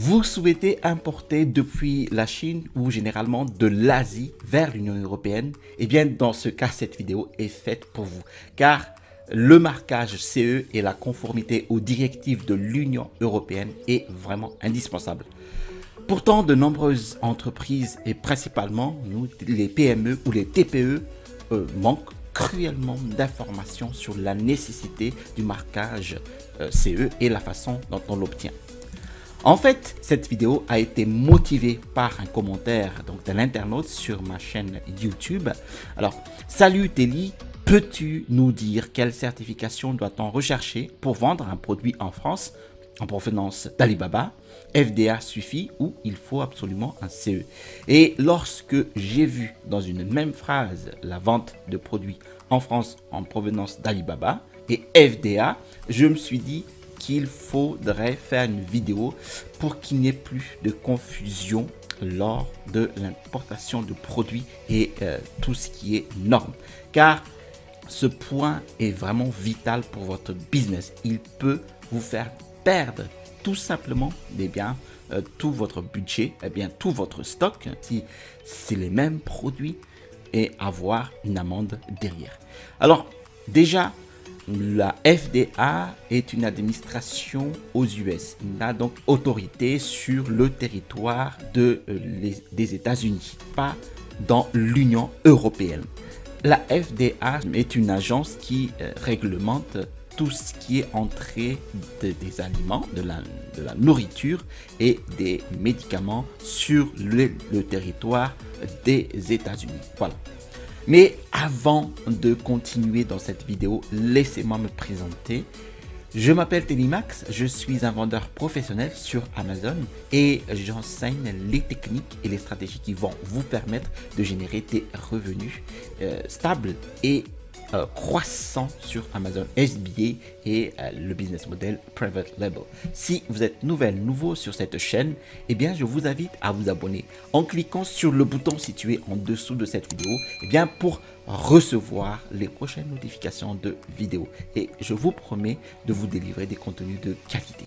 vous souhaitez importer depuis la Chine ou généralement de l'Asie vers l'Union Européenne, eh bien dans ce cas, cette vidéo est faite pour vous. Car le marquage CE et la conformité aux directives de l'Union Européenne est vraiment indispensable. Pourtant, de nombreuses entreprises et principalement nous, les PME ou les TPE euh, manquent cruellement d'informations sur la nécessité du marquage euh, CE et la façon dont on l'obtient. En fait, cette vidéo a été motivée par un commentaire donc, de l'internaute sur ma chaîne YouTube. Alors, salut Teli, peux-tu nous dire quelle certification doit-on rechercher pour vendre un produit en France en provenance d'Alibaba FDA suffit ou il faut absolument un CE. Et lorsque j'ai vu dans une même phrase la vente de produits en France en provenance d'Alibaba et FDA, je me suis dit qu'il faudrait faire une vidéo pour qu'il n'y ait plus de confusion lors de l'importation de produits et euh, tout ce qui est norme. Car ce point est vraiment vital pour votre business. Il peut vous faire perdre tout simplement des eh biens euh, tout votre budget, eh bien, tout votre stock, si c'est les mêmes produits, et avoir une amende derrière. Alors, déjà, la FDA est une administration aux US. Il n'a donc autorité sur le territoire euh, des États-Unis, pas dans l'Union européenne. La FDA est une agence qui euh, réglemente tout ce qui est entrée des aliments, de la, nourriture et des médicaments sur le territoire des États-Unis. Voilà. Mais avant de continuer dans cette vidéo, laissez-moi me présenter. Je m'appelle Max. je suis un vendeur professionnel sur Amazon et j'enseigne les techniques et les stratégies qui vont vous permettre de générer des revenus euh, stables et euh, croissant sur Amazon SBA et euh, le business model private label. Si vous êtes nouvelle, nouveau sur cette chaîne, eh bien je vous invite à vous abonner en cliquant sur le bouton situé en dessous de cette vidéo eh bien, pour recevoir les prochaines notifications de vidéos. Et je vous promets de vous délivrer des contenus de qualité.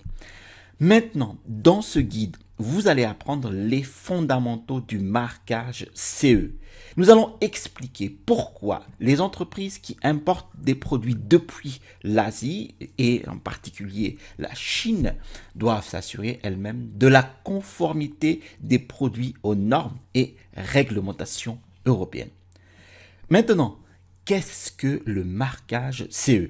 Maintenant, dans ce guide, vous allez apprendre les fondamentaux du marquage CE. Nous allons expliquer pourquoi les entreprises qui importent des produits depuis l'Asie et en particulier la Chine doivent s'assurer elles-mêmes de la conformité des produits aux normes et réglementations européennes. Maintenant, qu'est-ce que le marquage CE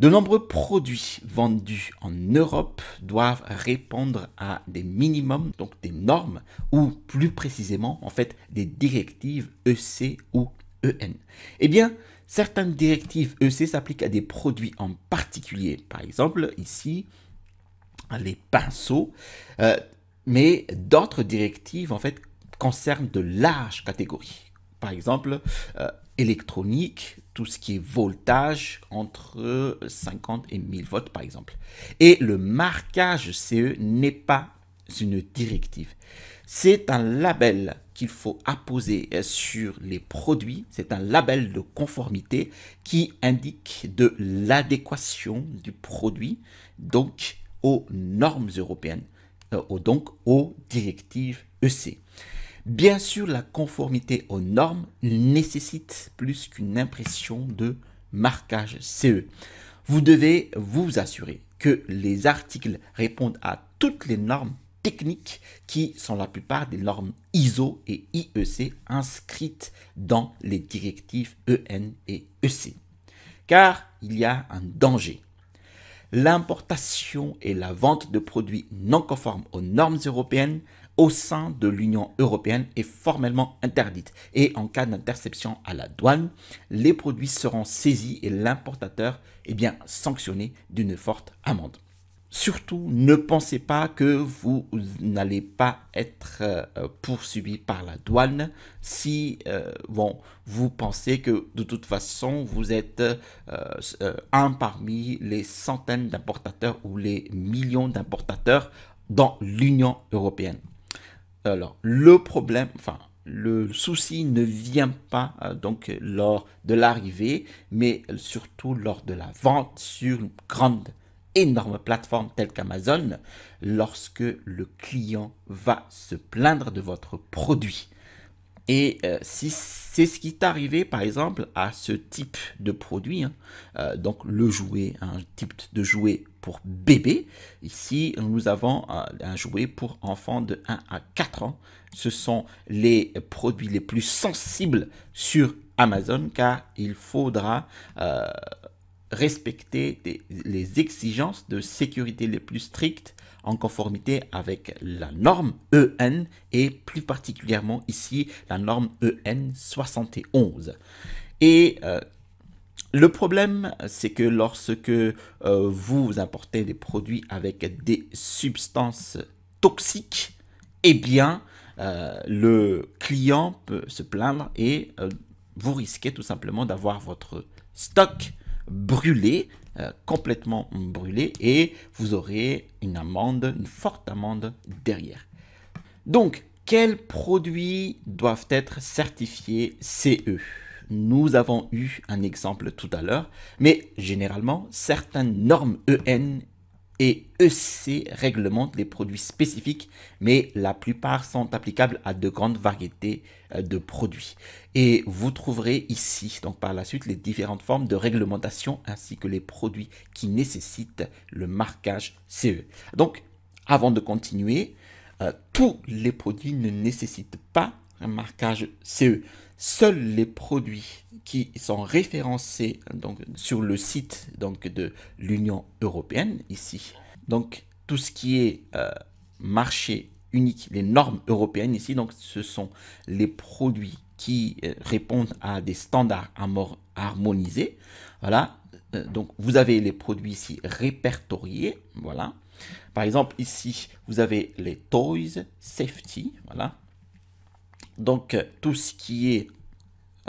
de nombreux produits vendus en Europe doivent répondre à des minimums, donc des normes, ou plus précisément, en fait, des directives EC ou EN. Eh bien, certaines directives EC s'appliquent à des produits en particulier. Par exemple, ici, les pinceaux. Euh, mais d'autres directives, en fait, concernent de larges catégories. Par exemple, euh, électronique, tout ce qui est voltage entre 50 et 1000 volts par exemple. Et le marquage CE n'est pas une directive. C'est un label qu'il faut apposer sur les produits. C'est un label de conformité qui indique de l'adéquation du produit donc aux normes européennes, ou euh, donc aux directives EC. Bien sûr, la conformité aux normes nécessite plus qu'une impression de marquage CE. Vous devez vous assurer que les articles répondent à toutes les normes techniques qui sont la plupart des normes ISO et IEC inscrites dans les directives EN et EC. Car il y a un danger. L'importation et la vente de produits non conformes aux normes européennes au sein de l'Union européenne est formellement interdite et en cas d'interception à la douane, les produits seront saisis et l'importateur est eh bien, sanctionné d'une forte amende. Surtout, ne pensez pas que vous n'allez pas être euh, poursuivi par la douane si euh, bon, vous pensez que de toute façon vous êtes euh, un parmi les centaines d'importateurs ou les millions d'importateurs dans l'Union européenne. Alors, le problème, enfin, le souci ne vient pas euh, donc lors de l'arrivée, mais surtout lors de la vente sur une grande, énorme plateforme telle qu'Amazon, lorsque le client va se plaindre de votre produit. Et euh, si c'est ce qui est arrivé par exemple à ce type de produit, hein. euh, donc le jouet, un type de jouet pour bébé. Ici, nous avons euh, un, jouet pour enfants de 1 à 4 ans. Ce sont les produits les plus sensibles sur Amazon car il faudra euh, respecter les exigences de sécurité les plus strictes en conformité avec la norme EN et plus particulièrement ici la norme EN 71. Et euh, le problème, c'est que lorsque euh, vous apportez des produits avec des substances toxiques, eh bien, euh, le client peut se plaindre et vous risquez tout simplement d'avoir votre stock brûlé euh, complètement brûlé et vous aurez une amende, une forte amende derrière. Donc, quels produits doivent être certifiés CE Nous avons eu un exemple tout à l'heure, mais généralement, certaines normes EN et EC réglemente les produits spécifiques, mais la plupart sont applicables à de grandes variétés euh, de produits. Et vous trouverez ici, donc par la suite, les différentes formes de réglementation ainsi que les produits qui nécessitent le marquage CE. Donc, avant de continuer, euh, tous les produits ne nécessitent pas un marquage CE seuls les produits qui sont référencés donc, sur le site donc, de l'Union européenne, ici, donc tout ce qui est euh, marché unique, les normes européennes ici, donc ce sont les produits qui euh, répondent à des standards harmonisés. Voilà, euh, donc vous avez les produits ici répertoriés, voilà. Par exemple, ici, vous avez les Toys Safety, voilà, donc euh, tout ce qui est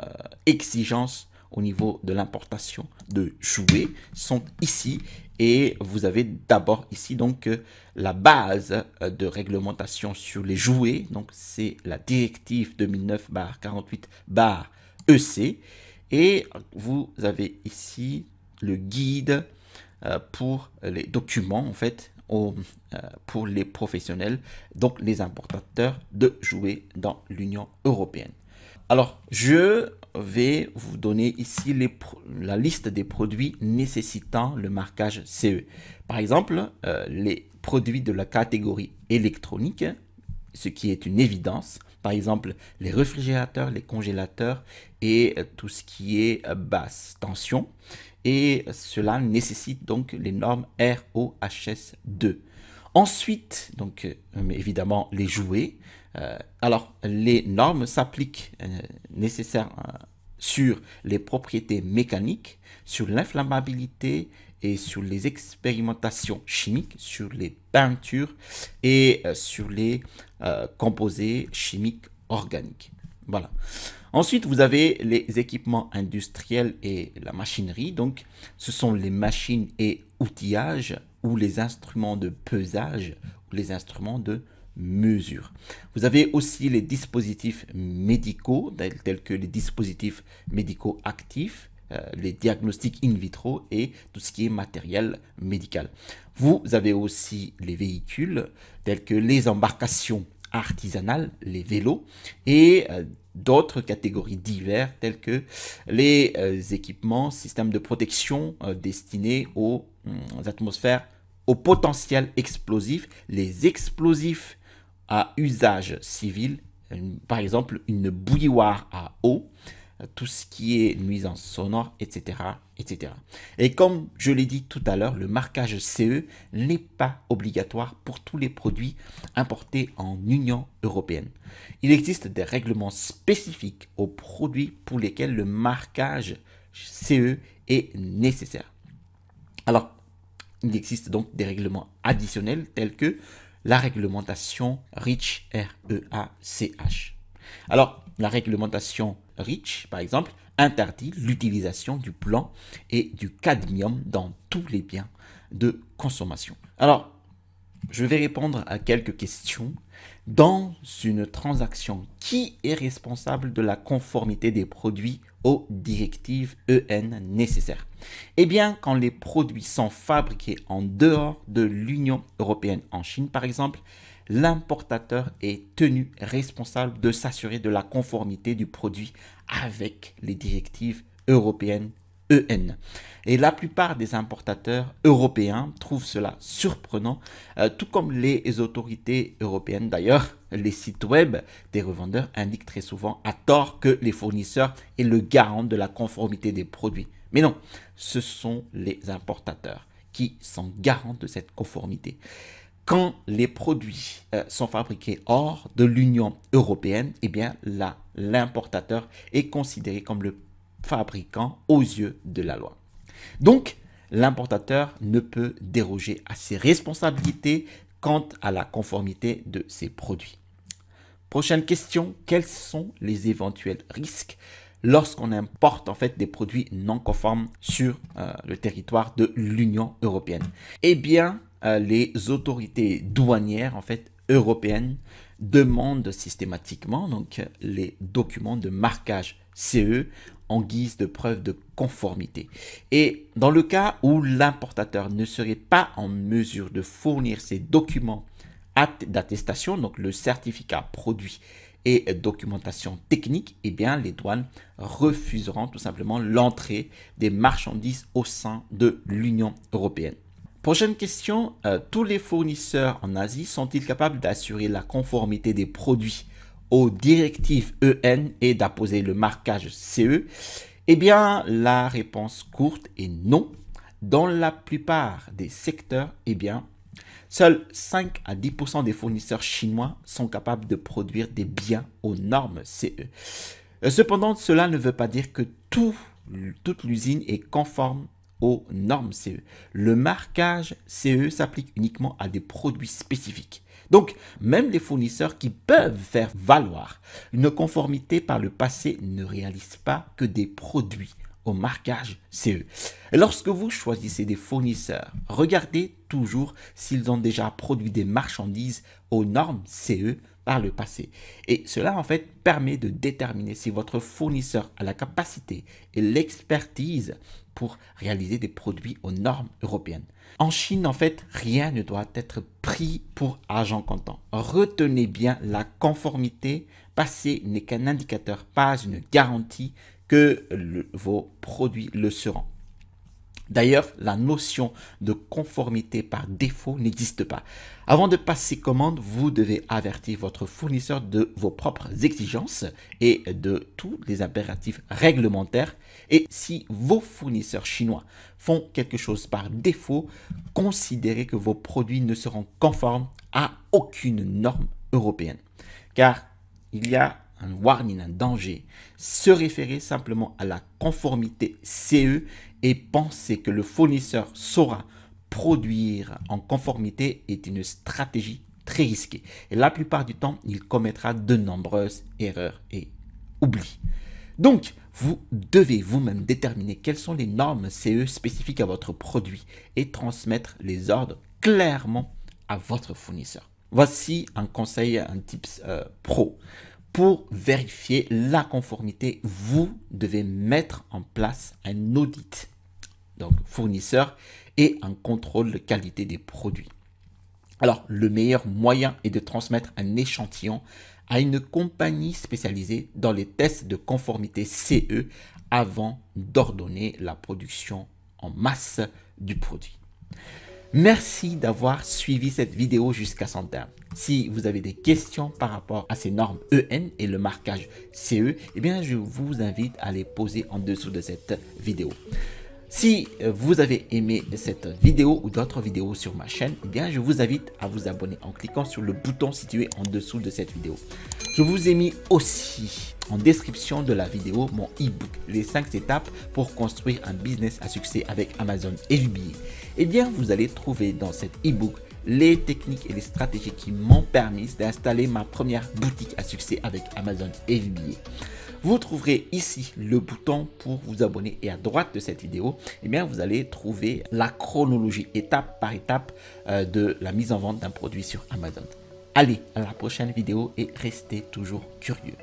euh, exigence au niveau de l'importation de jouets sont ici et vous avez d'abord ici donc euh, la base de réglementation sur les jouets donc c'est la directive 2009 48 EC et vous avez ici le guide pour les documents en fait euh, pour les professionnels, donc les importateurs, de jouer dans l'Union européenne. Alors, je vais vous donner ici la liste des produits nécessitant le marquage CE. Par exemple, euh, les produits de la catégorie électronique, ce qui est une évidence. Par exemple, les réfrigérateurs, les congélateurs et euh, tout ce qui est basse tension et cela nécessite donc les normes ROHS2. Ensuite, donc euh, évidemment les jouets. Euh, alors les normes s'appliquent euh, nécessaire sur les propriétés mécaniques, sur l'inflammabilité et sur les expérimentations chimiques, sur les peintures et sur les composés chimiques organiques. Voilà. Ensuite, vous avez les équipements industriels et la machinerie. Donc, ce sont les machines et outillages ou les instruments de pesage ou les instruments de mesure. Vous avez aussi les dispositifs médicaux, tels que les dispositifs médicaux actifs, euh, les diagnostics in vitro et tout ce qui est matériel médical. Vous avez aussi les véhicules, tels que les embarcations artisanales, les vélos, et euh, d'autres catégories diverses telles que les euh, équipements, systèmes de protection euh, destinés aux, hum, atmosphères, au potentiel explosif, les explosifs à usage civil, euh, par exemple une bouilloire à eau, tout ce qui est nuisance sonore, etc. etc. Et comme je l'ai dit tout à l'heure, le marquage CE n'est pas obligatoire pour tous les produits importés en Union européenne. Il existe des règlements spécifiques aux produits pour lesquels le marquage CE est nécessaire. Alors, il existe donc des règlements additionnels tels que la réglementation REACH, Alors, la réglementation REACH, par exemple, interdit l'utilisation du plomb et du cadmium dans tous les biens de consommation. Alors, je vais répondre à quelques questions. Dans une transaction, qui est responsable de la conformité des produits aux directives EN nécessaires Eh bien, quand les produits sont fabriqués en dehors de l'Union européenne, en Chine par exemple, l'importateur est tenu responsable de s'assurer de la conformité du produit avec les directives européennes EN. Et la plupart des importateurs européens trouvent cela surprenant, euh, tout comme les autorités européennes d'ailleurs. Les sites web des revendeurs indiquent très souvent à tort que les fournisseurs sont le garant de la conformité des produits. Mais non, ce sont les importateurs qui sont garants de cette conformité quand les produits euh, sont fabriqués hors de l'Union européenne, eh bien là, l'importateur est considéré comme le fabricant aux yeux de la loi. Donc, l'importateur ne peut déroger à ses responsabilités quant à la conformité de ses produits. Prochaine question, quels sont les éventuels risques lorsqu'on importe en fait des produits non conformes sur euh, le territoire de l'Union européenne Eh bien, euh, les autorités douanières en fait européennes demandent systématiquement donc les documents de marquage CE en guise de preuve de conformité. Et dans le cas où l'importateur ne serait pas en mesure de fournir ces documents d'attestation, donc le certificat produit et documentation technique, eh bien les douanes refuseront tout simplement l'entrée des marchandises au sein de l'Union européenne. Prochaine question, euh, tous les fournisseurs en Asie sont-ils capables d'assurer la conformité des produits aux directives EN et d'apposer le marquage CE Eh bien, la réponse courte est non. Dans la plupart des secteurs, eh bien, seuls 5 à 10% des fournisseurs chinois sont capables de produire des biens aux normes CE. Euh, cependant, cela ne veut pas dire que toute l'usine est conforme aux normes CE. Le marquage CE s'applique uniquement à des produits spécifiques. Donc, même les fournisseurs qui peuvent faire valoir une conformité par le passé ne réalisent pas que des produits au marquage CE. lorsque vous choisissez des fournisseurs, regardez toujours s'ils ont déjà produit des marchandises aux normes CE par le passé. Et cela en fait permet de déterminer si votre fournisseur a la capacité et l'expertise pour réaliser des produits aux normes européennes. En Chine, en fait, rien ne doit être pris pour argent comptant. Retenez bien la conformité passée n'est qu'un indicateur, pas une garantie que vos produits le seront. D'ailleurs, la notion de conformité par défaut n'existe pas. Avant de passer commande, vous devez avertir votre fournisseur de vos propres exigences et de tous les impératifs réglementaires. Et si vos fournisseurs chinois font quelque chose par défaut, considérez que vos produits ne seront conformes à aucune norme européenne. Car il y a un warning, un danger. Se référer simplement à la conformité CE et penser que le fournisseur saura produire en conformité est une stratégie très risquée. Et la plupart du temps, il commettra de nombreuses erreurs et oublis. Donc, vous devez vous-même déterminer quelles sont les normes CE spécifiques à votre produit et transmettre les ordres clairement à votre fournisseur. Voici un conseil, un tips euh, pro. Pour vérifier la conformité, vous devez mettre en place un audit donc fournisseur, et un contrôle de qualité des produits. Alors, le meilleur moyen est de transmettre un échantillon à une compagnie spécialisée dans les tests de conformité CE avant d'ordonner la production en masse du produit. Merci d'avoir suivi cette vidéo jusqu'à son terme. Si vous avez des questions par rapport à ces normes EN et le marquage CE, eh bien je vous invite à les poser en dessous de cette vidéo. Si euh, vous avez aimé cette vidéo ou d'autres vidéos sur ma chaîne, eh bien, je vous invite à vous abonner en cliquant sur le bouton situé en dessous de cette vidéo. Je vous ai mis aussi en description de la vidéo mon e-book Les 5 étapes pour construire un business à succès avec Amazon et FBA. Eh bien, vous allez trouver dans cet e-book les techniques et les stratégies qui m'ont permis d'installer ma première boutique à succès avec Amazon et FBA. Vous trouverez ici le bouton pour vous abonner et à droite de cette vidéo, eh bien, vous allez trouver la chronologie étape par étape euh, de la mise en vente d'un produit sur Amazon. Allez, à la prochaine vidéo et restez toujours curieux.